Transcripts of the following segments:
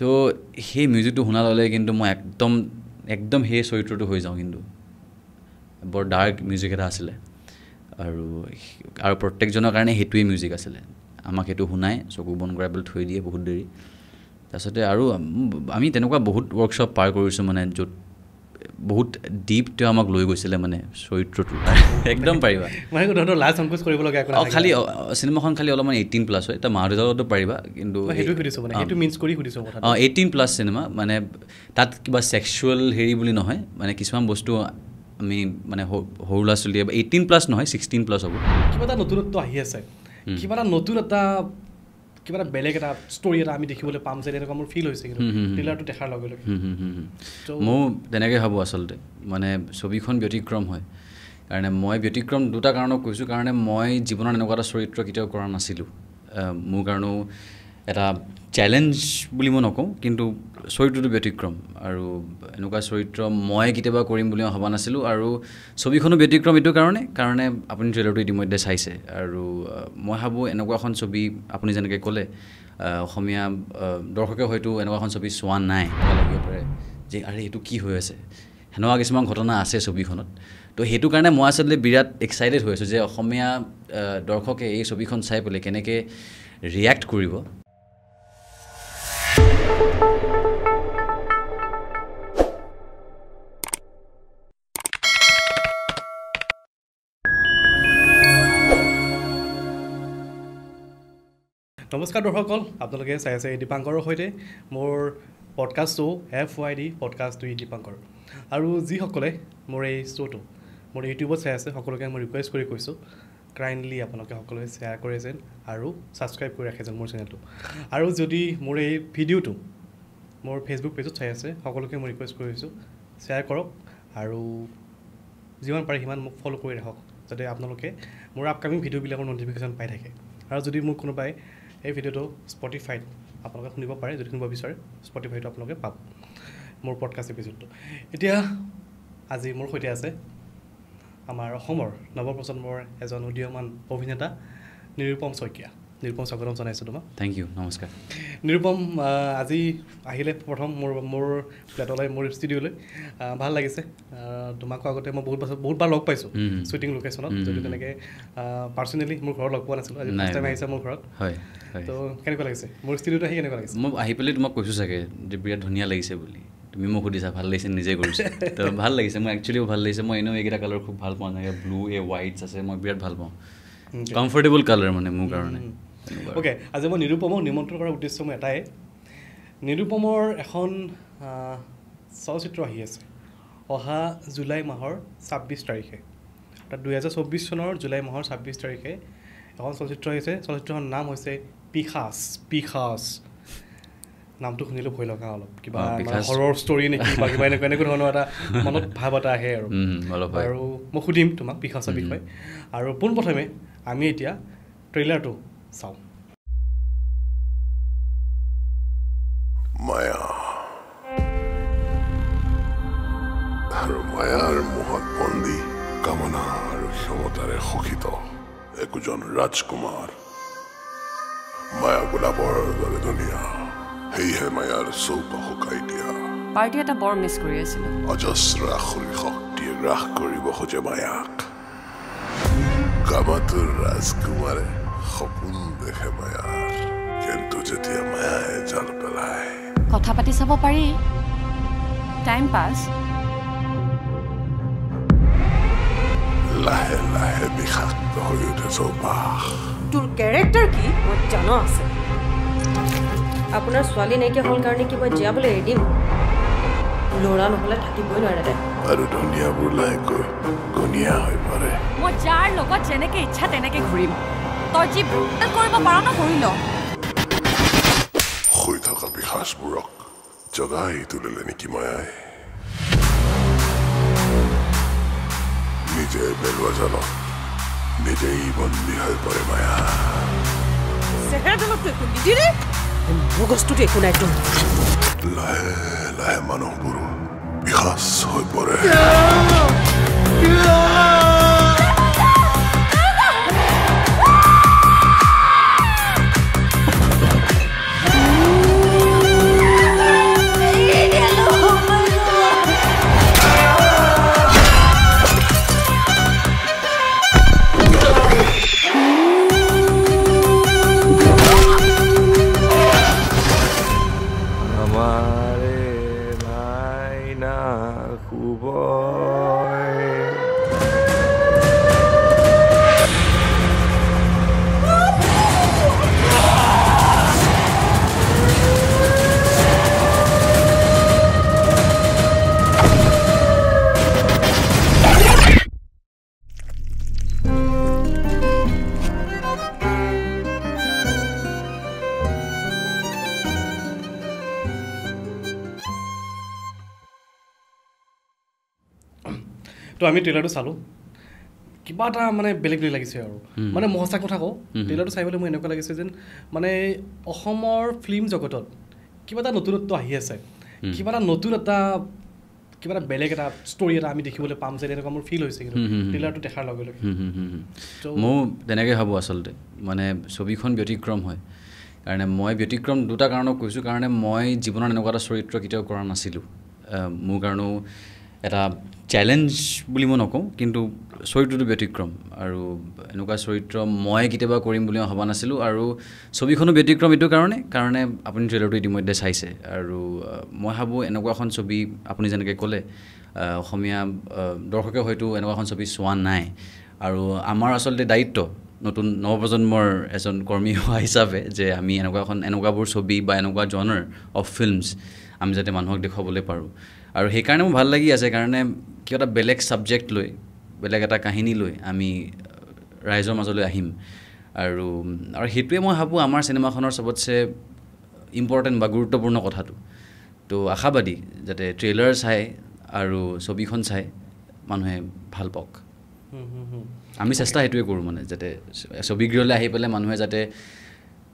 চ' সেই মিউজিকটো শুনা ল'লে কিন্তু মই একদম একদম সেই চৰিত্ৰটো হৈ যাওঁ কিন্তু বৰ ডাৰ্ক মিউজিক এটা আছিলে আৰু আৰু প্ৰত্যেকজনৰ কাৰণে সেইটোৱেই মিউজিক আছিলে আমাক সেইটো শুনাই চকু বন কৰাই কৰাবলৈ থৈ দিয়ে বহুত দেৰি তাৰপিছতে আৰু আমি তেনেকুৱা বহুত ৱৰ্কশ্বপ পাৰ কৰিছোঁ মানে য'ত বহুত ডিপ তেওঁ আমাক লৈ গৈছিলে মানে চৰিত্ৰটো একদম পাৰিবা খালী চিনেমাখন খালী অলপমান এইটিন প্লাছ হয় এতিয়া মা দেউতাকতো পাৰিবা কিন্তু এইটিন প্লাছ চিনেমা মানে তাত কিবা চেক্সুৱেল হেৰি বুলি নহয় মানে কিছুমান বস্তু আমি মানে সৰু ল'ৰা ছোৱালীয়ে এইটিন প্লাছ নহয় ছিক্সটিন প্লাছ হ'ব কিবা এটা নতুনত্ব আহি আছে কিবা এটা নতুন এটা কিবা এটা বেলেগ এটা ষ্টৰি এটা আমি দেখিবলৈ পাম যে তেনেকুৱা মোৰ ফিল হৈছে কিন্তু ট্ৰেইলাৰটো দেখাৰ লগে লগে ময়ো তেনেকৈ ভাবোঁ আচলতে মানে ছবিখন ব্যতিক্ৰম হয় কাৰণে মই ব্যতিক্ৰম দুটা কাৰণক কৈছোঁ কাৰণে মই জীৱনত এনেকুৱা এটা চৰিত্ৰ কেতিয়াও কৰা নাছিলোঁ মোৰ কাৰণেও এটা চেলেঞ্জ বুলি মই নকওঁ কিন্তু চৰিত্ৰটো ব্যতিক্ৰম আৰু এনেকুৱা চৰিত্ৰ মই কেতিয়াবা কৰিম বুলি মই ভবা নাছিলোঁ আৰু ছবিখনো ব্যতিক্ৰম এইটো কাৰণে কাৰণে আপুনি ট্ৰেইলাৰটো ইতিমধ্যে চাইছে আৰু মই ভাবোঁ এনেকুৱা এখন ছবি আপুনি যেনেকৈ ক'লে অসমীয়া দৰ্শকে হয়তো এনেকুৱা এখন ছবি চোৱা নাই লাগিব পাৰে যে আৰে এইটো কি হৈ আছে সেনেকুৱা কিছুমান ঘটনা আছে ছবিখনত তো সেইটো কাৰণে মই আচলতে বিৰাট এক্সাইটেড হৈ আছোঁ যে অসমীয়া দৰ্শকে এই ছবিখন চাই পেলাই কেনেকৈ ৰিয়েক্ট কৰিব নমস্কাৰ দৰ্শকসকল আপোনালোকে চাই আছে এই দীপাংকৰৰ সৈতে মোৰ podcast show' F Y D podcast two E Dipankar আৰু যিসকলে মোৰ এই শ্ব'টো মোৰ ইউটিউবত চাই আছে সকলোকে মই ৰিকুৱেষ্ট কৰি কৈছোঁ কাইণ্ডলি আপোনালোকে সকলোৱে শ্বেয়াৰ কৰে যেন আৰু ছাবস্ক্ৰাইব কৰি ৰাখে যেন মোৰ চেনেলটো আৰু যদি মোৰ এই ভিডিঅ'টো মোৰ ফেচবুক পেজত চাই আছে সকলোকে মই ৰিকুৱেষ্ট কৰিছোঁ শ্বেয়াৰ কৰক আৰু যিমান পাৰে সিমান মোক ফ'ল' কৰি ৰাখক যাতে আপোনালোকে মোৰ আপকামিং ভিডিঅ'বিলাকৰ ন'টিফিকেশ্যন পাই থাকে আৰু যদি মোক কোনোবাই এই ভিডিঅ'টো স্পটিফাইত আপোনালোকে শুনিব পাৰে যদি শুনিব বিচাৰে স্পটিফাইটো আপোনালোকে পাব মোৰ পডকাষ্ট এপিচডটো এতিয়া আজি মোৰ সৈতে আছে আমাৰ অসমৰ নৱপ্ৰজন্মৰ এজন উদীয়মান অভিনেতা নিৰূপম শইকীয়া নিৰূপম স্বাগতম জনাইছোঁ তোমাক থেংক ইউ নমস্কাৰ নিৰূপম আজি আহিলে প্ৰথম মোৰ মোৰ ফ্লেটলৈ মোৰ ষ্টুডিঅ'লৈ ভাল লাগিছে তোমাকো আগতে মই বহুত বছৰ বহুতবাৰ লগ পাইছোঁ শ্বুটিং লোকেশ্যনত যদিও তেনেকৈ পাৰ্চনেলি মোৰ ঘৰত লগ পোৱা নাছিলোঁ আজি ফাৰ্ষ্ট টাইম আহিছে মোৰ ঘৰত হয় তো কেনেকুৱা লাগিছে মোৰ ষ্টুডিঅ'টো আহি কেনেকুৱা লাগিছে মই আহি পেলাই তোমাক কৈছোঁ চাগে যে বিৰাট ধুনীয়া লাগিছে বুলি তুমি মোক সুধিছা ভাল লাগিছে নিজে কৰিছে তো ভাল লাগিছে মই একচুৱেলিও ভাল লাগিছে মই এনেও এইকেইটা কালাৰ খুব ভাল পাওঁ যেনেকৈ ব্লু এ হোৱাইটছ আছে মই বিৰাট ভাল পাওঁ কমফৰ্টেবল কালাৰ মানে মোৰ কাৰণে অ'কে আজি মই নিৰুপমক নিমন্ত্ৰণ কৰাৰ উদ্দেশ্য মোৰ এটাই নিৰুপমৰ এখন চলচ্চিত্ৰ আহি আছে অহা জুলাই মাহৰ ছাব্বিছ তাৰিখে অৰ্থাৎ দুহেজাৰ চৌব্বিছ চনৰ জুলাই মাহৰ ছাব্বিছ তাৰিখে এখন চলচ্চিত্ৰ আহিছে চলচ্চিত্ৰখনৰ নাম হৈছে পিখাচ পিখাচ নামটো শুনিলোঁ ভয় লগা অলপ কিবা ঘৰৰ ষ্টৰি নেকি বা কিবা এনেকুৱা এনেকুৱা ধৰণৰ এটা মনত ভাৱ এটা আহে আৰু আৰু মই সুধিম তোমাক পিখাচৰ বিষয়ে আৰু পোনপ্ৰথমে আমি এতিয়া ট্ৰেইলাৰটো xong Maya আৰু মায়াৰ মোহত বন্দী কামনা আৰু ক্ষমতাৰে শোষিত একোজন ৰাজকুমাৰ মায়া গোলাপৰ দৰে ধুনীয়া সেয়েহে মায়াৰ চৌপ শুকাই দিয়া পাৰ্টি এটা বৰ মিছ কৰি আছিলো অজস্ৰ আখৰি শক্তি হ্ৰাস কৰিব খোজে মায়াক কামাতুৰ ৰাজকুমাৰে সপোন দেখে মায়া কিন্তু যেতিয়া মায়াই জাল পেলায় কথা পাতি চাব পাৰি টাইম পাছ লাহে লাহে বিষাক্ত হৈ উঠে চৌপাশ তোৰ কেৰেক্টাৰ কি মই জানো আছে আপোনাৰ ছোৱালী নাইকিয়া হ'ল কাৰণে কি মই জীয়াবলৈ এৰিম ল'ৰা নহ'লে থাকিবই নোৱাৰে দে আৰু ধুনীয়াবোৰ লাহেকৈ ঘুনীয়া হৈ পৰে মই যাৰ লগত যেনেকৈ ইচ্ছা তেনেকৈ ঘূৰিম তই যি কৰিব পাৰ ন কৰি ল শুই থকা পিহাজবোৰক জগাই তুলিলে নেকি মায়াই নিজে পেলোৱা জানক নিজেই বন্দী হৈ পৰে মায়া লাহে লাহে মানুহবোৰ বিষাচ হৈ পৰে Mare vaina, Jubor. তো আমি ট্ৰেইলাৰটো চালোঁ কিবা এটা মানে বেলেগ বেলেগ লাগিছে আৰু মানে মই সঁচা কথা কওঁ ট্ৰেইলাৰটো চাই পেলাই মোৰ এনেকুৱা লাগিছে যেন মানে অসমৰ ফিল্ম জগতত কিবা এটা নতুনত্ব আহি আছে কিবা এটা নতুন এটা কিবা এটা বেলেগ এটা ষ্টৰি এটা আমি দেখিবলৈ পাম যে এনেকুৱা মোৰ ফিল হৈছে কিন্তু ট্ৰেইলাৰটো দেখাৰ লগে লগে মোৰ তেনেকৈ ভাবোঁ আচলতে মানে ছবিখন ব্যতিক্ৰম হয় কাৰণে মই ব্যতিক্ৰম দুটা কাৰণক কৈছোঁ কাৰণে মই জীৱনত এনেকুৱা এটা চৰিত্ৰ কেতিয়াও কৰা নাছিলোঁ মোৰ কাৰণেও এটা চেলেঞ্জ বুলি মই নকওঁ কিন্তু চৰিত্ৰটো ব্যতিক্ৰম আৰু এনেকুৱা চৰিত্ৰ মই কেতিয়াবা কৰিম বুলি মই ভবা নাছিলোঁ আৰু ছবিখনো ব্যতিক্ৰম এইটো কাৰণে কাৰণে আপুনি ট্ৰেইলাৰটো ইতিমধ্যে চাইছে আৰু মই ভাবোঁ এনেকুৱা এখন ছবি আপুনি যেনেকৈ ক'লে অসমীয়া দৰ্শকে হয়তো এনেকুৱা এখন ছবি চোৱা নাই আৰু আমাৰ আচলতে দায়িত্ব নতুন নৱপ্ৰজন্মৰ এজন কৰ্মী হোৱা হিচাপে যে আমি এনেকুৱা এখন এনেকুৱাবোৰ ছবি বা এনেকুৱা জনৰ অফ ফিল্মছ আমি যাতে মানুহক দেখুৱাবলৈ পাৰোঁ আৰু সেইকাৰণে মোৰ ভাল লাগি আছে কাৰণে কিবা এটা বেলেগ ছাবজেক্ট লৈ বেলেগ এটা কাহিনী লৈ আমি ৰাইজৰ মাজলৈ আহিম আৰু আৰু সেইটোৱে মই ভাবোঁ আমাৰ চিনেমাখনৰ চবতছে ইম্পৰ্টেণ্ট বা গুৰুত্বপূৰ্ণ কথাটো তো আশাবাদী যাতে ট্ৰেইলাৰ চাই আৰু ছবিখন চাই মানুহে ভাল পাওক আমি চেষ্টা সেইটোৱে কৰোঁ মানে যাতে ছবি গৃহলৈ আহি পেলাই মানুহে যাতে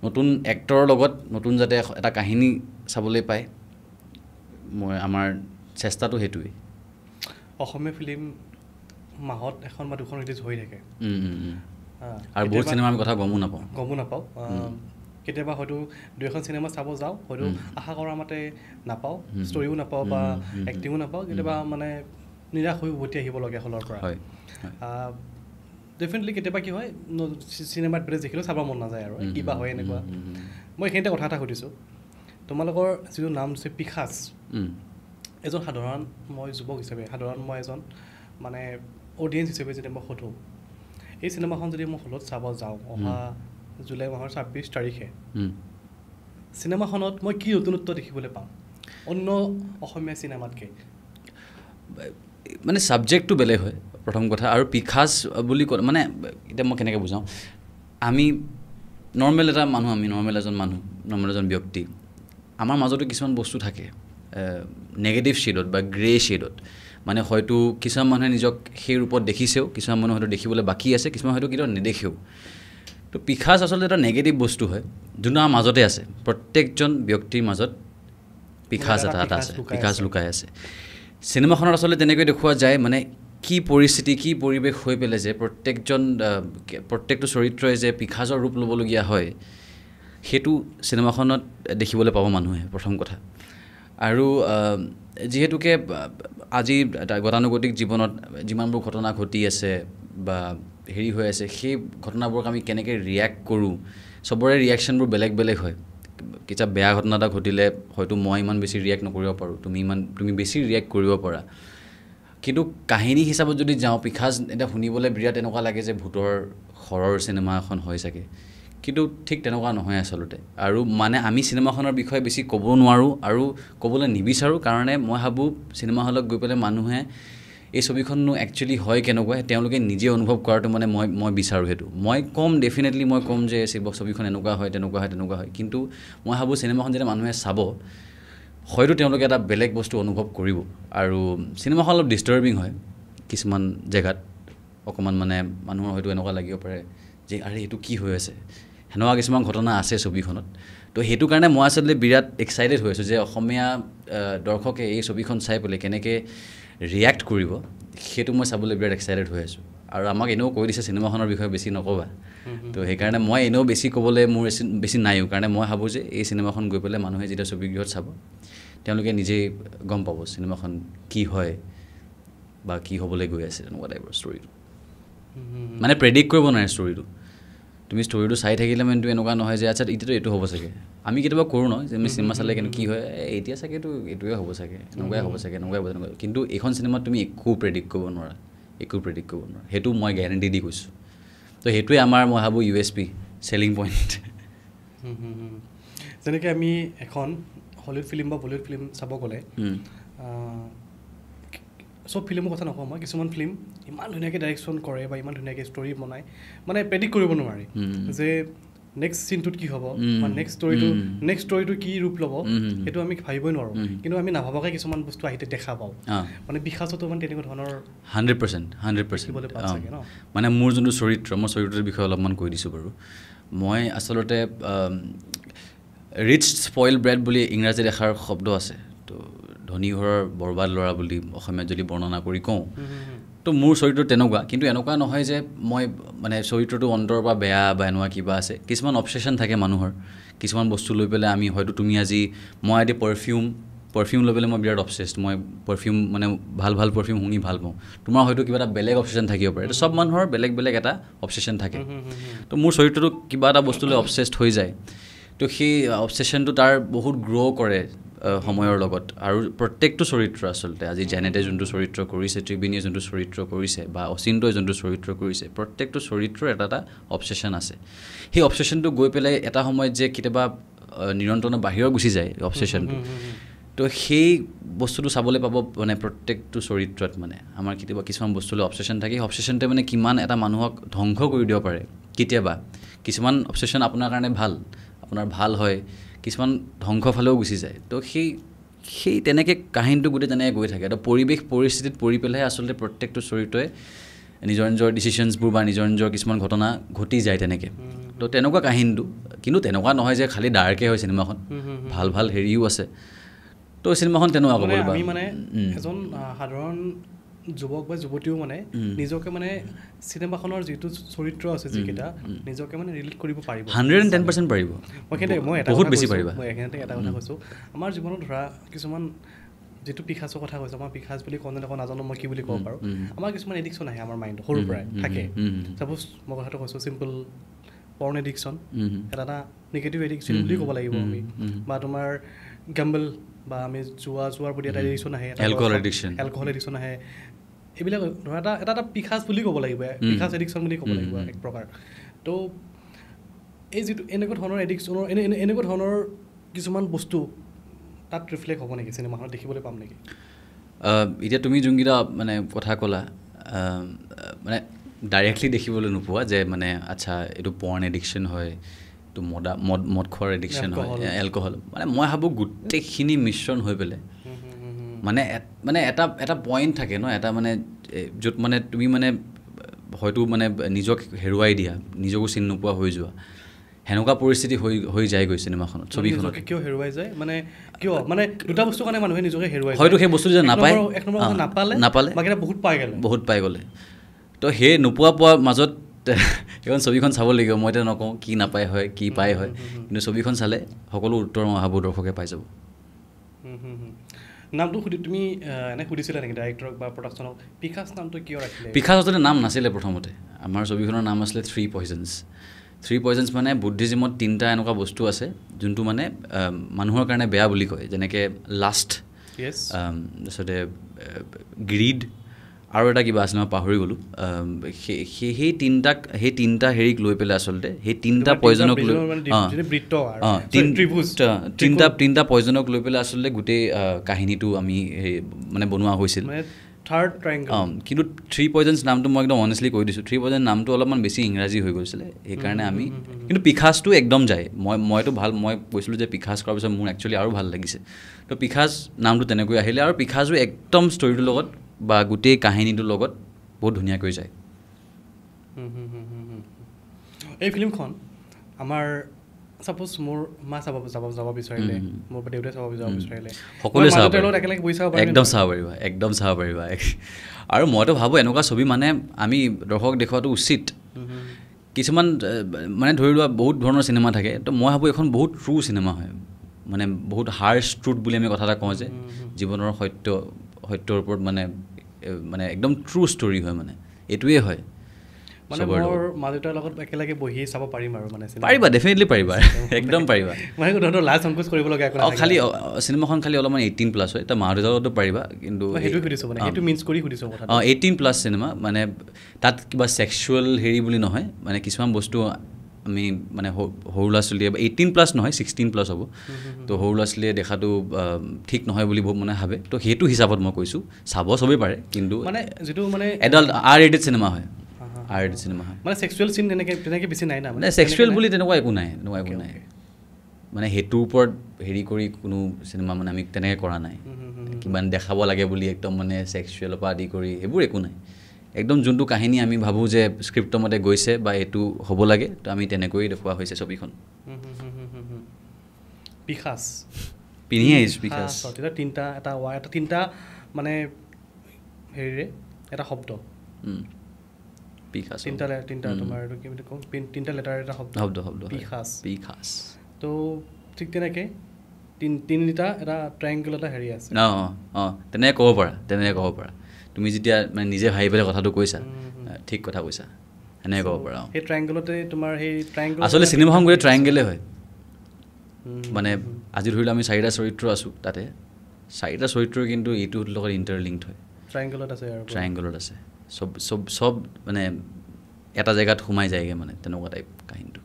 নতুন এক্টৰৰ লগত নতুন যাতে এটা কাহিনী চাবলৈ পায় মই আমাৰ চেষ্টাটো সেইটোৱেই অসমীয়া ফিল্ম মাহত এখন বা দুখন ৰিলিজ হৈ থাকে আৰু বহুত চিনেমা আমি কথা গমো নাপাওঁ গমো নাপাওঁ কেতিয়াবা হয়তো দুই এখন চিনেমা চাব যাওঁ হয়তো আশা কৰা মতে নাপাওঁ ষ্টৰিও নাপাওঁ বা এক্টিঙো নাপাওঁ কেতিয়াবা মানে নিৰাশ হৈ উভতি আহিবলগীয়া হ'লৰ পৰা হয় ডেফিনেটলি কেতিয়াবা কি হয় চিনেমাত বেলেগ দেখিলেও চাব মন নাযায় আৰু কিবা হয় এনেকুৱা মই এইখিনিতে কথা এটা সুধিছোঁ তোমালোকৰ যিটো নাম হৈছে পিখাছ এজন সাধাৰণ মই যুৱক হিচাপে সাধাৰণ মই এজন মানে অডিয়েঞ্চ হিচাপে যেতিয়া মই সোধোঁ এই চিনেমাখন যদি মই হলত চাব যাওঁ অহা জুলাই মাহৰ ছাব্বিছ তাৰিখে চিনেমাখনত মই কি নতুনত্ব দেখিবলৈ পাওঁ অন্য অসমীয়া চিনেমাতকৈ মানে ছাবজেক্টটো বেলেগ হয় প্ৰথম কথা আৰু পিখাজ বুলি ক'লে মানে এতিয়া মই কেনেকৈ বুজাওঁ আমি নৰ্মেল এটা মানুহ আমি নৰ্মেল এজন মানুহ নৰ্মেল এজন ব্যক্তি আমাৰ মাজতো কিছুমান বস্তু থাকে নেগেটিভ শ্বেডত বা গ্ৰে শ্বেডত মানে হয়তো কিছুমান মানুহে নিজক সেই ৰূপত দেখিছেও কিছুমান মানুহ হয়তো দেখিবলৈ বাকী আছে কিছুমান হয়তো কেতিয়াও নেদেখেও তো পিখাজ আচলতে এটা নেগেটিভ বস্তু হয় যোনটো আমাৰ মাজতে আছে প্ৰত্যেকজন ব্যক্তিৰ মাজত পিখাজ এটা এটা আছে পিখাজ লুকাই আছে চিনেমাখনত আচলতে তেনেকৈ দেখুওৱা যায় মানে কি পৰিস্থিতি কি পৰিৱেশ হৈ পেলাই যে প্ৰত্যেকজন প্ৰত্যেকটো চৰিত্ৰই যে পিখাজৰ ৰূপ ল'বলগীয়া হয় সেইটো চিনেমাখনত দেখিবলৈ পাব মানুহে প্ৰথম কথা আৰু যিহেতুকে আজি গতানুগতিক জীৱনত যিমানবোৰ ঘটনা ঘটি আছে বা হেৰি হৈ আছে সেই ঘটনাবোৰক আমি কেনেকৈ ৰিয়েক্ট কৰোঁ চবৰে ৰিয়েকশ্যনবোৰ বেলেগ বেলেগ হয় কেতিয়া বেয়া ঘটনা এটা ঘটিলে হয়তো মই ইমান বেছি ৰিয়েক্ট নকৰিব পাৰোঁ তুমি ইমান তুমি বেছি ৰিয়েক্ট কৰিব পাৰা কিন্তু কাহিনী হিচাপত যদি যাওঁ পিখাজ এতিয়া শুনিবলৈ বিৰাট এনেকুৱা লাগে যে ভূতৰ সৰৰ চিনেমা এখন হয় চাগে কিন্তু ঠিক তেনেকুৱা নহয় আচলতে আৰু মানে আমি চিনেমাখনৰ বিষয়ে বেছি ক'ব নোৱাৰোঁ আৰু ক'বলৈ নিবিচাৰোঁ কাৰণে মই ভাবোঁ চিনেমা হলত গৈ পেলাই মানুহে এই ছবিখননো একচুৱেলি হয় কেনেকুৱা তেওঁলোকে নিজে অনুভৱ কৰাটো মানে মই মই বিচাৰোঁ সেইটো মই ক'ম ডেফিনেটলি মই ক'ম যে ছবিখন এনেকুৱা হয় তেনেকুৱা হয় তেনেকুৱা হয় কিন্তু মই ভাবোঁ চিনেমাখন যেতিয়া মানুহে চাব হয়তো তেওঁলোকে এটা বেলেগ বস্তু অনুভৱ কৰিব আৰু চিনেমাখন অলপ ডিষ্টাৰ্বিং হয় কিছুমান জেগাত অকণমান মানে মানুহৰ হয়তো এনেকুৱা লাগিব পাৰে যে আৰে এইটো কি হৈ আছে সেনেকুৱা কিছুমান ঘটনা আছে ছবিখনত তো সেইটো কাৰণে মই আচলতে বিৰাট এক্সাইটেড হৈ আছোঁ যে অসমীয়া দৰ্শকে এই ছবিখন চাই পেলাই কেনেকৈ ৰিয়েক্ট কৰিব সেইটো মই চাবলৈ বিৰাট এক্সাইটেড হৈ আছোঁ আৰু আমাক এনেও কৈ দিছে চিনেমাখনৰ বিষয়ে বেছি নক'বা তো সেইকাৰণে মই এনেও বেছি ক'বলৈ মোৰ বেছি নায়ো নাইও কাৰণে মই ভাবোঁ যে এই চিনেমাখন গৈ পেলাই মানুহে যেতিয়া ছবিগৃহত চাব তেওঁলোকে নিজেই গম পাব চিনেমাখন কি হয় বা কি হ'বলৈ গৈ আছে তেনেকুৱা টাইপৰ ষ্টৰিটো মানে প্ৰেডিক্ট কৰিব নোৱাৰে ষ্টৰিটো তুমি ষ্টৰিটো চাই থাকিলে মানে এনেকুৱা নহয় যে আচ্ছা এতিয়াতো এইটো হ'ব চাগে আমি কেতিয়াবা কৰোঁ ন যে আমি চিনেমা চালে কেনে কি হয় এতিয়া চাগে এইটো এইটোৱে হ'ব চাগে এনেকুৱাই হ'ব চাগে এনেকুৱাই হ'ব তেনেকুৱা কিন্তু এইখন চিনেমাত তুমি একো প্ৰেডিক্ট কৰিব নোৱাৰা একো প্ৰেডিক্ট কৰিব নোৱাৰা সেইটো মই গেৰেণ্টি দি কৈছোঁ তো সেইটোৱে আমাৰ মই ভাবোঁ U S P selling point যেনেকৈ আমি এখন হলিউড ফিল্ম বা বলিউড ফিল্ম চাব গ'লে চব ফিল্মৰ কথা নকওঁ মই কিছুমান ফিল্ম ইমান ধুনীয়াকৈ ডাইৰেকশ্যন কৰে বা ইমান ধুনীয়াকৈ ষ্টৰী বনায় মানে প্ৰেডিক্ট কৰিব নোৱাৰি যে নেক্সট চিনটোত কি হ'ব বা নেক্সট ষ্টৰীটো নেক্সট ষ্টৰীটো কি ৰূপ ল'ব সেইটো আমি ভাবিবই নোৱাৰোঁ কিন্তু আমি নাভাবাকৈ কিছুমান বস্তু আহি দেখা পাওঁ মানে বিশ্বাসতো মানে তেনেকুৱা ধৰণৰ হাণ্ড্ৰেড পাৰ্চেণ্ট হাণ্ড্ৰেড পাৰ্চেণ্ট মানে মোৰ যোনটো চৰিত্ৰ মই চৰিত্ৰৰ বিষয়ে অলপমান কৈ দিছোঁ বাৰু মই আচলতে ৰিচ স্পইল ব্ৰেড বুলি ইংৰাজী দেখাৰ শব্দ আছে ধনী ঘৰৰ বৰবাদ ল'ৰা বুলি অসমীয়াত যদি বৰ্ণনা কৰি কওঁ তো মোৰ চৰিত্ৰ তেনেকুৱা কিন্তু এনেকুৱা নহয় যে মই মানে চৰিত্ৰটো অন্তৰৰ পৰা বেয়া বা এনেকুৱা কিবা আছে কিছুমান অপচেশ্যন থাকে মানুহৰ কিছুমান বস্তু লৈ পেলাই আমি হয়তো তুমি আজি মই আজি পাৰফিউম পাৰফিউম লৈ পেলাই মই বিৰাট অপচেষ্ট মই পাৰফিউম মানে ভাল ভাল পাৰফিউম শুনি ভাল পাওঁ তোমাৰ হয়তো কিবা এটা বেলেগ অপচেশ্যন থাকিব পাৰে তো চব মানুহৰ বেলেগ বেলেগ এটা অপচেশ্যন থাকে তো মোৰ চৰিত্ৰটো কিবা এটা বস্তুলৈ লৈ অপচেষ্ট হৈ যায় তো সেই অপচেশ্যনটো তাৰ বহুত গ্ৰ' কৰে সময়ৰ লগত আৰু প্ৰত্যেকটো চৰিত্ৰ আচলতে আজি জেনেটে যোনটো চৰিত্ৰ কৰিছে ত্ৰিবিণীয়ে যোনটো চৰিত্ৰ কৰিছে বা অচিন্তই যোনটো চৰিত্ৰ কৰিছে প্ৰত্যেকটো চৰিত্ৰৰ এটা এটা অবচেশ্যন আছে সেই অবচেশ্যনটো গৈ পেলাই এটা সময়ত যে কেতিয়াবা নিয়ন্ত্ৰণৰ বাহিৰৰ গুচি যায় অবচেশ্যনটো তো সেই বস্তুটো চাবলৈ পাব মানে প্ৰত্যেকটো চৰিত্ৰত মানে আমাৰ কেতিয়াবা কিছুমান বস্তুলৈ অবচেশ্যন থাকে সেই অবচেশ্যনটোৱে মানে কিমান এটা মানুহক ধ্বংস কৰি দিব পাৰে কেতিয়াবা কিছুমান অবচেশ্যন আপোনাৰ কাৰণে ভাল আপোনাৰ ভাল হয় কিছুমান ধ্বংস ফালেও গুচি যায় তো সেই সেই তেনেকৈ কাহিনীটো গোটেই তেনেকৈ গৈ থাকে তো পৰিৱেশ পৰিস্থিতিত পৰি পেলাই আচলতে প্ৰত্যেকটো চৰিত্ৰই নিজৰ নিজৰ ডিচিশ্যনছবোৰ বা নিজৰ নিজৰ কিছুমান ঘটনা ঘটি যায় তেনেকৈ তো তেনেকুৱা কাহিনীটো কিন্তু তেনেকুৱা নহয় যে খালী ডাৰ্কে হয় চিনেমাখন ভাল ভাল হেৰিও আছে তো চিনেমাখন তেনেকুৱা মানে এজন সাধাৰণ যুৱক বা যুৱতীও মানে নিজকে মানে চিনেমাখনৰ যিটো চৰিত্ৰ আছে যিকেইটা নিজকে মানে ৰিলেট কৰিব পাৰিব হাণ্ড্ৰেড এণ্ড টেন পাৰ্চেণ্ট পাৰিব মই কেনে মই এটা বহুত বেছি পাৰিব মই এখেনতে এটা কথা কৈছোঁ আমাৰ জীৱনত ধৰা কিছুমান যিটো পিখাজৰ কথা কৈছোঁ আমাৰ পিখাজ বুলি কওঁ যেনে নাজানো মই কি বুলি ক'ব পাৰোঁ আমাৰ কিছুমান এডিকশ্যন আহে আমাৰ মাইণ্ড সৰুৰ পৰাই থাকে চাপ'জ মই কথাটো কৈছোঁ চিম্পল পৰ্ণ এডিকশ্যন এটা এটা নিগেটিভ এডিকশ্যন বুলি ক'ব লাগিব আমি বা তোমাৰ গেম্বল বা আমি জোৱা জোৱাৰ প্ৰতি এটা এডিকশ্যন আহে এলকহল এডিকশ্যন আহে এইবিলাক ধৰা এটা এটা এটা পিখাজ বুলি ক'ব লাগিব পিখাজ এডিকশ্যন বুলি ক'ব লাগিব এক প্ৰকাৰ তো এই যিটো এনেকুৱা ধৰণৰ এডিকশ্যনৰ এনেকুৱা ধৰণৰ কিছুমান বস্তু তাত ৰিফ্লেক্ট হ'ব নেকি চিনেমাখনত দেখিবলৈ পাম নেকি এতিয়া তুমি যোনকেইটা মানে কথা ক'লা মানে ডাইৰেক্টলি দেখিবলৈ নোপোৱা যে মানে আচ্ছা এইটো পৰ্ণ এডিকশ্যন হয় তো মদা মদ মদ খোৱাৰ এডিকশ্যন হয় এলকহল মানে মই ভাবোঁ গোটেইখিনি মিশ্ৰণ হৈ পেলাই মানে মানে এটা এটা পইণ্ট থাকে ন এটা মানে য'ত মানে তুমি মানে হয়তো মানে নিজক হেৰুৱাই দিয়া নিজকো চিন নোপোৱা হৈ যোৱা সেনেকুৱা পৰিস্থিতি হৈ হৈ যায়গৈ চিনেমাখনত ছবিখনত কিয় হেৰুৱাই যায় মানে কিয় মানে দুটা বস্তুৰ কাৰণে মানুহে নিজকে হেৰুৱাই হয়তো সেই বস্তু যে নাপায় নাপালে নাপালে বাকী বহুত পাই গ'লে বহুত পাই গ'লে তো সেই নোপোৱা পোৱাৰ মাজত সেইখন ছবিখন চাব লাগিব মই এতিয়া নকওঁ কি নাপায় হয় কি পায় হয় কিন্তু ছবিখন চালে সকলো উত্তৰ অহাবোৰ দৰ্শকে পাই যাব নামটো সুধি তুমি এনে সুধিছিলা নেকি ডাইৰেক্টৰক বা প্ৰডাকশ্যনক পিকাছ নামটো কিয় ৰাখিলে পিকাছ আচলতে নাম নাছিলে প্ৰথমতে আমাৰ ছবিখনৰ নাম আছিলে থ্ৰী পইজনছ থ্ৰী পইজনছ মানে বুদ্ধিজিমত তিনিটা এনেকুৱা বস্তু আছে যোনটো মানে মানুহৰ কাৰণে বেয়া বুলি কয় যেনেকৈ লাষ্ট তাৰপিছতে গ্ৰীড আৰু এটা কিবা আছিল মই পাহৰি গ'লোঁ সেই সেই তিনিটাক সেই তিনিটা হেৰিক লৈ পেলাই আচলতে সেই তিনিটা পয়জনক লৈ তিনিটা তিনিটা পয়জনক লৈ পেলাই আচলতে গোটেই কাহিনীটো আমি সেই মানে বনোৱা হৈছিল থাৰ্ড ট্ৰাইংগল কিন্তু থ্ৰী পইজনছ নামটো মই একদম অনেষ্টলি কৈ দিছোঁ থ্ৰী পইজন নামটো অলপমান বেছি ইংৰাজী হৈ গৈছিলে সেইকাৰণে আমি কিন্তু পিখাজটো একদম যায় মই মইতো ভাল মই কৈছিলোঁ যে পিখাজ কৰাৰ পিছত মোৰ একচুৱেলি আৰু ভাল লাগিছে তো পিখাজ নামটো তেনেকৈ আহিলে আৰু পিখাজো একদম ষ্টৰিটোৰ লগত বা গোটেই কাহিনীটোৰ লগত বহুত ধুনীয়াকৈ যায় এই ফিল্মখন আমাৰ একদম চাব পাৰিবা একদম চাব পাৰিবা আৰু মইতো ভাবোঁ এনেকুৱা ছবি মানে আমি দৰ্শক দেখুৱাটো উচিত কিছুমান মানে ধৰি লোৱা বহুত ধৰণৰ চিনেমা থাকে তো মই ভাবোঁ এইখন বহুত ট্ৰু চিনেমা হয় মানে বহুত হাৰ্ড ট্ৰুথ বুলি আমি কথা এটা কওঁ যে জীৱনৰ সত্য সত্যৰ ওপৰত মানে মানে একদম ট্ৰু ষ্ট'ৰী হয় মানে এইটোৱে হয় এইটিন প্লাছ চিনেমা মানে তাত কিবা চেক্সুৱেল হেৰি বুলি নহয় মানে কিছুমান বস্তু আমি মানে সৰু ল'ৰা ছোৱালীয়ে এইটিন প্লাছ নহয় ছিক্সটিন প্লাছ হ'ব তো সৰু ল'ৰা ছোৱালীয়ে দেখাটো ঠিক নহয় বুলি মানে ভাবে তো সেইটো হিচাপত মই কৈছোঁ চাব চবেই পাৰে কিন্তু মানে যিটো মানে এডাল্ট আৰ এডেড চিনেমা হয় আৰ এডেড চিনেমা হয় মানে ছেক্সুৱেল চিন তেনেকৈ তেনেকৈ বেছি নাই না মানে ছেক্সুৱেল বুলি তেনেকুৱা একো নাই তেনেকুৱা একো নাই মানে সেইটোৰ ওপৰত হেৰি কৰি কোনো চিনেমা মানে আমি তেনেকৈ কৰা নাই কিমান দেখাব লাগে বুলি একদম মানে ছেক্সুৱেলৰ পৰা আদি কৰি সেইবোৰ একো নাই একদম যোনটো কাহিনী আমি ভাবোঁ যে স্ক্ৰিপ্টৰ মতে গৈছে বা এইটো হ'ব লাগে তো আমি তেনেকৈয়ে দেখুওৱা হৈছে ছবিখন পিখাচ পিন্ধি আহিছোঁ পিখাচ তিনিটা এটা ৱাই এটা তিনিটা মানে হেৰিৰে এটা শব্দ তিনিটা তিনিটা তোমাৰ লেটাৰ এটা শব্দ শব্দ শব্দ পিখাচ পিখাচ তো ঠিক তেনেকৈ তিনি তিনিটা এটা ট্ৰেংগুল এটা হেৰি আছে অঁ অঁ তেনেকৈ ক'ব পাৰা তেনেকৈ ক'ব পাৰা তুমি যেতিয়া মানে নিজে ভাবি পেলাই কথাটো কৈছা ঠিক কথা কৈছা এনেকৈ ক'ব পাৰা সেই ট্ৰাংগলতে তোমাৰ সেই ট্ৰাংগল আচলতে চিনেমাখন গোটেই ট্ৰাংগেলে হয় মানে আজি ধৰি লওক আমি চাৰিটা চৰিত্ৰ আছোঁ তাতে চাৰিটা চৰিত্ৰ কিন্তু এইটো লগত ইণ্টাৰলিংকড হয় ট্ৰাংগলত আছে আৰু ট্ৰাংগলত আছে চব চব চব মানে এটা জেগাত সোমাই যায়গৈ মানে তেনেকুৱা টাইপ কাহিনীটো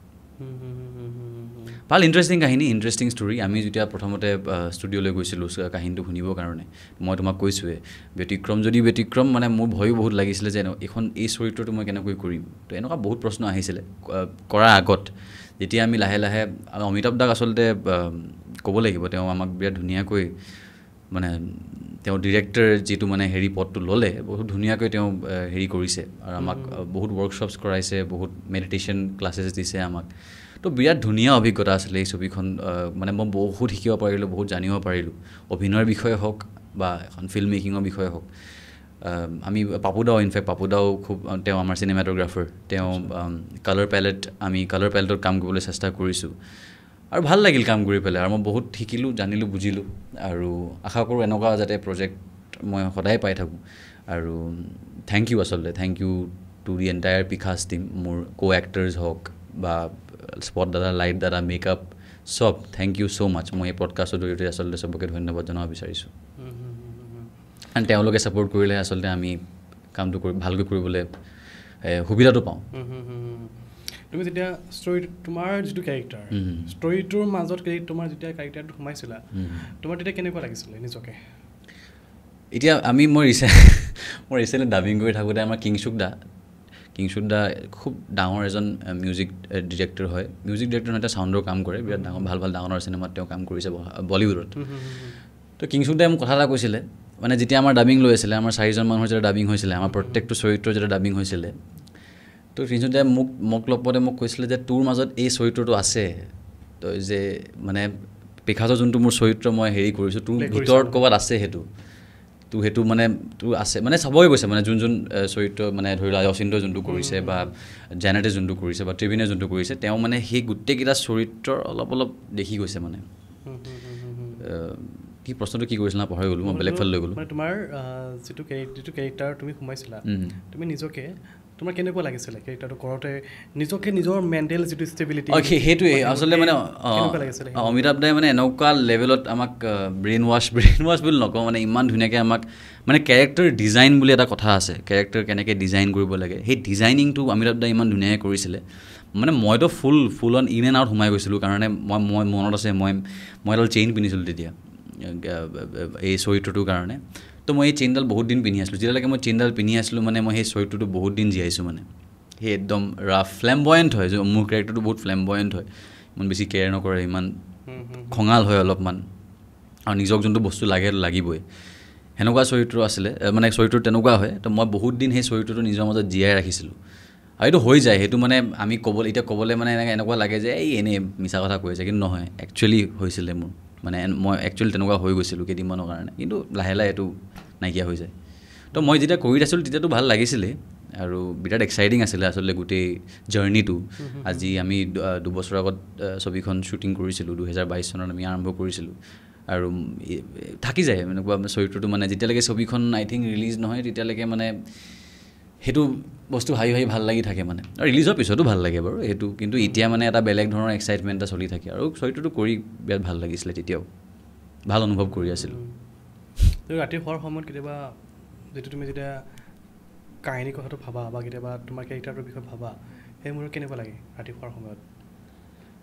ভাল ইণ্টাৰেষ্টিং কাহিনী ইণ্টাৰেষ্টিং ষ্টৰী আমি যেতিয়া প্ৰথমতে ষ্টুডিঅ'লৈ গৈছিলোঁ কাহিনীটো শুনিবৰ কাৰণে মই তোমাক কৈছোঁৱেই ব্যতিক্ৰম যদি ব্যতিক্ৰম মানে মোৰ ভয়ো বহুত লাগিছিলে যে এইখন এই চৰিত্ৰটো মই কেনেকৈ কৰিম তো এনেকুৱা বহুত প্ৰশ্ন আহিছিলে কৰাৰ আগত যেতিয়া আমি লাহে লাহে অমিতাভ দাক আচলতে ক'ব লাগিব তেওঁ আমাক বিৰাট ধুনীয়াকৈ মানে তেওঁ ডিৰেক্টৰ যিটো মানে হেৰি পদটো ল'লে বহুত ধুনীয়াকৈ তেওঁ হেৰি কৰিছে আৰু আমাক বহুত ৱৰ্কশ্বপছ কৰাইছে বহুত মেডিটেশ্যন ক্লাছেছ দিছে আমাক তো বিৰাট ধুনীয়া অভিজ্ঞতা আছিলে এই ছবিখন মানে মই বহুত শিকিব পাৰিলোঁ বহুত জানিব পাৰিলোঁ অভিনয়ৰ বিষয়ে হওক বা এখন ফিল্ম মেকিঙৰ বিষয়ে হওক আমি পাপুদাও ইনফেক্ট পাপুদাও খুব তেওঁ আমাৰ চিনেমাটোগ্ৰাফাৰ তেওঁ কালাৰ পেলেট আমি কালাৰ পেলেটত কাম কৰিবলৈ চেষ্টা কৰিছোঁ আৰু ভাল লাগিল কাম কৰি পেলাই আৰু মই বহুত শিকিলোঁ জানিলোঁ বুজিলোঁ আৰু আশা কৰোঁ এনেকুৱা যাতে প্ৰজেক্ট মই সদায় পাই থাকোঁ আৰু থেংক ইউ আচলতে thank you to the entire Pikhas team মোৰ কো এক্টাৰ্ছ হওক বা স্পট দাদা লাইট দাদা মেকআপ চব থেংক ইউ চ' মাছ মই এই পডকাষ্টৰ জৰিয়তে আচলতে চবকে ধন্যবাদ জনাব বিচাৰিছোঁ এণ্ড তেওঁলোকে ছাপৰ্ট কৰিলে আচলতে আমি কামটো কৰি ভালকৈ কৰিবলৈ সুবিধাটো পাওঁ তুমি যেতিয়া ষ্টৰি তোমাৰ যিটো কেৰেক্টাৰ ষ্টৰিটোৰ মাজত তোমাৰ যেতিয়া কেৰেক্টাৰটো সোমাইছিলা তোমাৰ তেতিয়া কেনেকুৱা লাগিছিলে নিজকে এতিয়া আমি মই ৰিচেণ্ট মই ৰিচেণ্টলি ডাবিং কৰি থাকোঁতে আমাৰ কিংচুক দা কিংচুদা খুব ডাঙৰ এজন মিউজিক ডিৰেক্টৰ হয় মিউজিক ডিৰেক্টৰ নহয় চাউণ্ডৰ কাম কৰে বিৰাট ডাঙৰ ভাল ভাল ডাঙৰ চিনেমাত তেওঁ কাম কৰিছে বলিউডত তো কিংচুদাই মোক কথা এটা কৈছিলে মানে যেতিয়া আমাৰ ডাবিং লৈ আছিলে আমাৰ চাৰিজন মানুহৰ যেতিয়া ডাবিং হৈছিলে আমাৰ প্ৰত্যেকটো চৰিত্ৰৰ যেতিয়া ডাবিং হৈছিলে তো কিংচুদাই মোক মোক লগ পাওঁতে মোক কৈছিলে যে তোৰ মাজত এই চৰিত্ৰটো আছে তই যে মানে পিখাজৰ যোনটো মোৰ চৰিত্ৰ মই হেৰি কৰিছোঁ তোৰ ভিতৰত ক'ৰবাত আছে সেইটো তো সেইটো মানে তো আছে মানে চাবই গৈছে মানে যোন যোন চৰিত্ৰ মানে ধৰি লোৱা অচিন্তই যোনটো কৰিছে বা জেনেটে যোনটো কৰিছে বা ত্ৰিবিনে যোনটো কৰিছে তেওঁ মানে সেই গোটেইকেইটা চৰিত্ৰ অলপ অলপ দেখি গৈছে মানে কি প্ৰশ্নটো কি কৰিছিলা না পাহৰি গ'লো মই বেলেগ ফালে লৈ গ'লো তোমাৰ যিটো কেৰেক্টাৰ তুমি সোমাইছিলা তুমি নিজকে তোমাৰ কেনেকুৱা লাগিছিলে কেৰেক্টাৰটো কৰোঁতে নিজকে নিজৰ মেণ্টেল যিটো ষ্টেবিলিটি সেইটোৱে আচলতে মানে অমিতাভ দাই মানে এনেকুৱা লেভেলত আমাক ব্ৰেইন ৱাশ্ব ব্ৰেইন ৱাশ্ব বুলি নকওঁ মানে ইমান ধুনীয়াকৈ আমাক মানে কেৰেক্টাৰ ডিজাইন বুলি এটা কথা আছে কেৰেক্টাৰ কেনেকৈ ডিজাইন কৰিব লাগে সেই ডিজাইনিংটো অমিতাভ দাই ইমান ধুনীয়াকৈ কৰিছিলে মানে মইতো full full on in and out সোমাই গৈছিলোঁ কাৰণে মই মই মনত আছে মই মই এডাল চেইন পিন্ধিছিলোঁ তেতিয়া এই চৰিত্ৰটোৰ কাৰণে তো মই এই চেইনডাল বহুত দিন পিন্ধি আছিলোঁ যেতিয়ালৈকে মই চেইনডাল পিন্ধি আছিলোঁ মানে মই সেই চৰিত্ৰটো বহুত দিন জীয়াইছোঁ মানে সেই একদম ৰাফ ফ্লেম বয়েণ্ট হয় মোৰ কেৰেক্টাৰটো বহুত ফ্লেম বয়েণ্ট হয় ইমান বেছি কেয়াৰ নকৰে ইমান খঙাল হয় অলপমান আৰু নিজক যোনটো বস্তু লাগে লাগিবই সেনেকুৱা চৰিত্ৰ আছিলে মানে চৰিত্ৰ তেনেকুৱা হয় তো মই বহুত দিন সেই চৰিত্ৰটো নিজৰ মাজত জীয়াই ৰাখিছিলোঁ আৰু এইটো হৈ যায় সেইটো মানে আমি ক'ব এতিয়া ক'বলৈ মানে এনেকৈ এনেকুৱা লাগে যে এই এনেই মিছা কথা কৈ আছে কিন্তু নহয় একচুৱেলি হৈছিলে মোৰ মানে মই একচুৱেলি তেনেকুৱা হৈ গৈছিলোঁ কেইদিনমানৰ কাৰণে কিন্তু লাহে লাহে এইটো নাইকিয়া হৈ যায় তো মই যেতিয়া কৰি আছিলোঁ তেতিয়াতো ভাল লাগিছিলে আৰু বিৰাট এক্সাইটিং আছিলে আচলতে গোটেই জাৰ্ণিটো আজি আমি দুবছৰ আগত ছবিখন শ্বুটিং কৰিছিলোঁ দুহেজাৰ বাইছ চনত আমি আৰম্ভ কৰিছিলোঁ আৰু থাকি যায় এনেকুৱা চৰিত্ৰটো মানে যেতিয়ালৈকে ছবিখন আই থিংক ৰিলিজ নহয় তেতিয়ালৈকে মানে সেইটো বস্তু হাঁহি হাঁহি ভাল লাগি থাকে মানে আৰু ৰিলিজৰ পিছতো ভাল লাগে বাৰু সেইটো কিন্তু এতিয়া মানে এটা বেলেগ ধৰণৰ এক্সাইটমেণ্ট এটা চলি থাকে আৰু চৰিত্ৰটো কৰি বিৰাট ভাল লাগিছিলে তেতিয়াও ভাল অনুভৱ কৰি আছিলোঁ ৰাতি হোৱাৰ সময়ত কেতিয়াবা যিটো তুমি যেতিয়া কাহিনী কথাটো ভাবা বা কেতিয়াবা তোমাৰ কেৰেক্টাৰটোৰ বিষয়ে ভাবা সেইবোৰ কেনেকুৱা লাগে ৰাতি হোৱাৰ সময়ত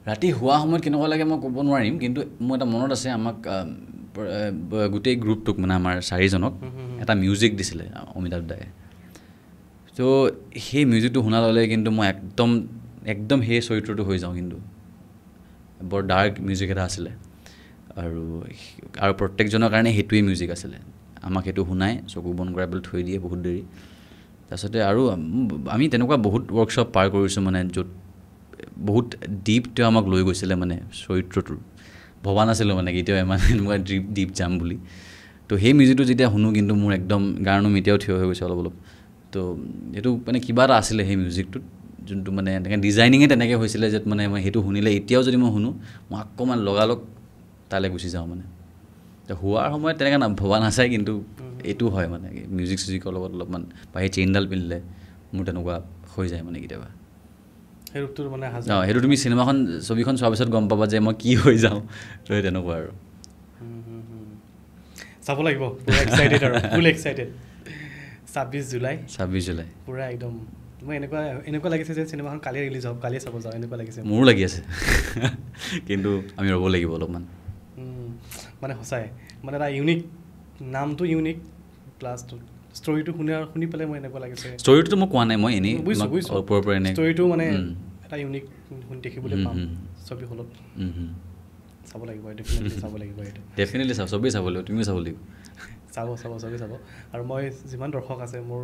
ৰাতি হোৱা সময়ত কেনেকুৱা লাগে মই ক'ব নোৱাৰিম কিন্তু মোৰ এটা মনত আছে আমাক গোটেই গ্ৰুপটোক মানে আমাৰ চাৰিজনক এটা মিউজিক দিছিলে অমিতাভ দায়ে চ' সেই মিউজিকটো শুনা ল'লে কিন্তু মই একদম একদম সেই চৰিত্ৰটো হৈ যাওঁ কিন্তু বৰ ডাৰ্ক মিউজিক এটা আছিলে আৰু আৰু প্ৰত্যেকজনৰ কাৰণে সেইটোৱেই মিউজিক আছিলে আমাক সেইটো শুনাই চকু বন কৰাই কৰাবলৈ থৈ দিয়ে বহুত দেৰি তাৰপিছতে আৰু আমি তেনেকুৱা বহুত ৱৰ্কশ্বপ পাৰ কৰিছোঁ মানে য'ত বহুত ডিপ তেওঁ আমাক লৈ গৈছিলে মানে চৰিত্ৰটোৰ ভবা নাছিলোঁ মানে কেতিয়াও ইমান এনেকুৱা ডিপ ডিপ যাম বুলি তো সেই মিউজিকটো যেতিয়া শুনো কিন্তু মোৰ একদম গাৰণো এতিয়াও থিয় হৈ গৈছে অলপ অলপ তো সেইটো মানে কিবা এটা আছিলে সেই মিউজিকটোত যোনটো মানে এনেকৈ ডিজাইনিঙে তেনেকৈ হৈছিলে যে মানে মই সেইটো শুনিলে এতিয়াও যদি মই শুনো মই অকণমান লগালগ তালৈ গুচি যাওঁ মানে হোৱাৰ সময়ত তেনেকৈ না ভবা নাচায় কিন্তু এইটো হয় মানে মিউজিক চিউজিকৰ লগত অলপমান বা সেই চেইনডাল পিন্ধিলে মোৰ তেনেকুৱা হৈ যায় মানে কেতিয়াবা সেইটোৰ মানে সেইটো তুমি চিনেমাখন ছবিখন চোৱাৰ পিছত গম পাবা যে মই কি হৈ যাওঁ সেই তেনেকুৱা আৰু চাব লাগিব ছাব্বিছ জুলাই ছাব্বিছ জুলাই পুৰা একদম মই এনেকুৱা এনেকুৱা লাগিছে যে চিনেমাখন কালি ৰিলিজ হওক কালিয়ে চাব যাওঁ এনেকুৱা লাগিছে মোৰো লাগি আছে কিন্তু আমি ৰ'ব লাগিব অলপমান মানে সঁচাই মানে এটা ইউনিক নামটো ইউনিক প্লাছ ষ্টৰিটো শুনি শুনি পেলাই মই এনেকুৱা লাগিছে ষ্টৰিটোতো মই কোৱা নাই মই এনেই বুজিছোঁ মানে এটা ইউনিক দেখিবলৈ পাম ছবি হলত চাব লাগিব চাব লাগিব চবেই চাব লাগিব তুমিও চাব লাগিব চাব চাব চবেই চাব আৰু মই যিমান দৰ্শক আছে মোৰ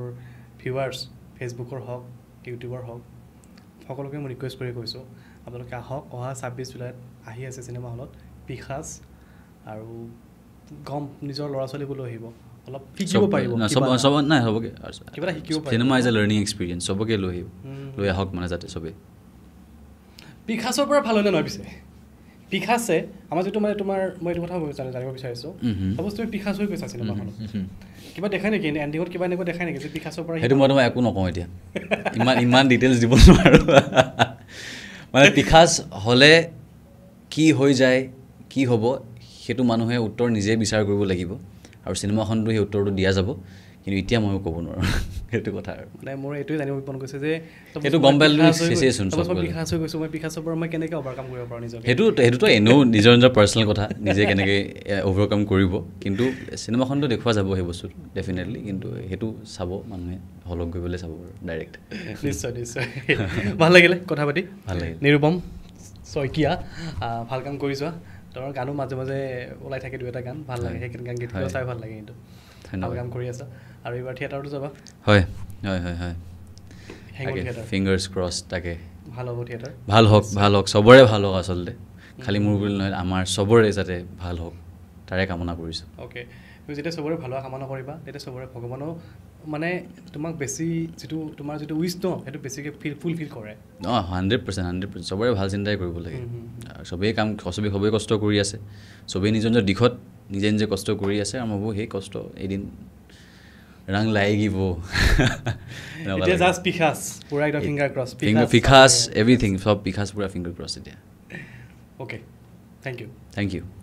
ভিউৱাৰ্ছ ফেচবুকৰ হওক ইউটিউবৰ হওক সকলোকে মই ৰিকুৱেষ্ট কৰি কৈছোঁ আপোনালোকে আহক অহা ছাব্বিছ জুলাইত আহি আছে চিনেমা হলত পিসাজ আৰু গম নিজৰ ল'ৰা ছোৱালীবোৰ লৈ আহিব অলপ নাই যাতে পিখাচৰ পৰা ভাল ভাললৈ নহয় পিছে পিখাছে আমাৰ যিটো মানে তোমাৰ মই এইটো কথা জানিব বিচাৰিছোঁ চাপ'জ তুমি পিখাছ হৈ গৈছা চিনেমাখনত কিবা দেখাই নেকি এণ্ডিঙত কিবা এনেকুৱা দেখাই নেকি যে পিখাছৰ পৰা সেইটো মই তোমাৰ একো নকওঁ এতিয়া ইমান ইমান ডিটেইলছ দিব নোৱাৰোঁ মানে পিখাছ হ'লে কি হৈ যায় কি হ'ব সেইটো মানুহে উত্তৰ নিজে বিচাৰ কৰিব লাগিব আৰু চিনেমাখনতো সেই উত্তৰটো দিয়া যাব কিন্তু এতিয়া মই ক'ব নোৱাৰোঁ সেইটো কথা আৰু মানে মোৰ এইটোৱে জানিব মন গৈছে যে এইটো গম পালোঁ পিখাছ হৈ গৈছোঁ মই পিখাছৰ পৰা মই কেনেকৈ অভাৰকাম কৰিব পাৰোঁ নিজৰ সেইটো সেইটোতো এনেও নিজৰ নিজৰ পাৰ্চনেল কথা নিজে কেনেকৈ অভাৰকাম কৰিব কিন্তু চিনেমাখনটো দেখুওৱা যাব সেই বস্তুটো ডেফিনেটলি কিন্তু সেইটো চাব মানুহে হলক গৈ পেলাই চাব ডাইৰেক্ট নিশ্চয় নিশ্চয় ভাল লাগিলে কথা পাতি ভাল লাগিল নিৰূপম শইকীয়া ভাল কাম কৰি কৰিছোঁ তোমাৰ গানো মাজে মাজে ওলাই থাকে দুই এটা গান ভাল লাগে সেইখিনি গান গীত চাই ভাল লাগে কিন্তু ভাল কাম কৰি আছা আৰু এইবাৰ থিয়েটাৰতো যাবা হয় হয় হয় হয় ফিংগাৰ্ছ ক্ৰছ তাকে ভাল হ'ব থিয়েটাৰ ভাল হওক ভাল হওক চবৰে ভাল হওক আচলতে খালি মোৰ বুলি নহয় আমাৰ চবৰে যাতে ভাল হওক তাৰে কামনা কৰিছোঁ অ'কে তুমি যেতিয়া চবৰে ভাল হোৱা কামনা কৰিবা তেতিয়া চবৰে ভগৱানেও মানে তোমাক বেছি যিটো তোমাৰ যিটো উইচ ন সেইটো বেছিকৈ ফিল ফুল কৰে অঁ হাণ্ড্ৰেড পাৰ্চেণ্ট হাণ্ড্ৰেড পাৰ্চেণ্ট চবৰে ভাল চিন্তাই কৰিব লাগে আৰু চবেই কাম চবেই সবেই কষ্ট কৰি আছে চবেই নিজৰ নিজৰ দিশত নিজে নিজে কষ্ট কৰি আছে আৰু মই ভাবোঁ সেই কষ্ট এদিন ৰাং লাগিব ফিংগাৰ ক্ৰছ এভৰিথিং চব পিখাছ পূৰা ফিংগাৰ ক্ৰছ এতিয়া okay thank you thank U